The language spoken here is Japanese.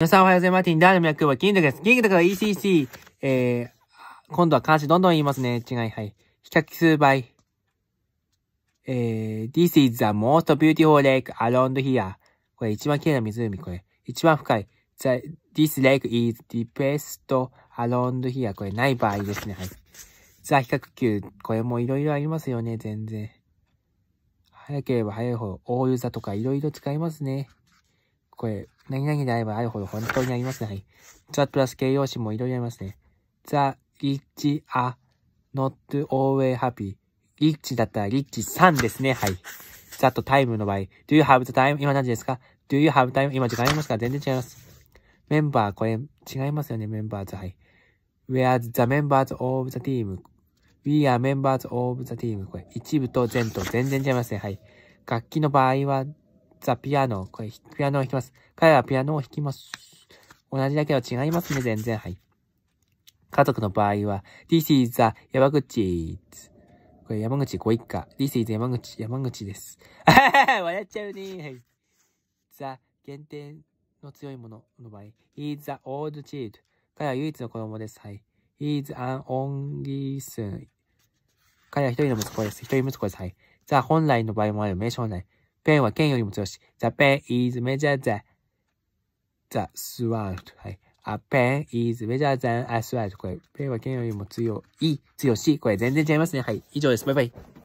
皆さんおはようございます。ティンダーの脈は筋力です。筋から ECC。えー、今度は監視どんどん言いますね。違い、はい。比較数倍。えー、This is the most beautiful lake around here. これ一番綺麗な湖、これ。一番深い。The, this lake is d e e b e s t around here. これない場合ですね。はい。ザ比較級。これもいろいろありますよね、全然。早ければ早い方、ど、大湯座とかいろいろ使いますね。これ、何々であればあるほど本当にありますね。はい。ザプラス形容詞もいろいろありますね。ザ、リッチ、ア、ノット、オーウェイ、ハッピー。リッチだったらリッチサンですね。はい。ザとタイムの場合。do you have the time? 今何時ですか ?do you have time? 今時間ありますか全然違います。メンバー、これ違いますよね。メンバーズ。はい。where the members of the team. We are members of the team. これ、一部と全と全然違いますね。はい。楽器の場合は、ザ・ピアノ。これ、ピアノを弾きます。彼はピアノを弾きます。同じだけど違いますね、全然。はい。家族の場合は、This is the 山口。これ山口ご一家。This is 山口、山口です。あはは笑っちゃうね。はい。ザ、限定の強いものの場合。He is the old child. 彼は唯一の子供です。はい。He is an only son. 彼は一人の息子です。一人息子です。はい。ザ、本来の場合もある名称内。ペンは剣よりも強し。The pen is major than the sword. はい。A pen is major than a sword. これ、ペンは剣よりも強い、強し。これ全然違いますね。はい。以上です。バイバイ。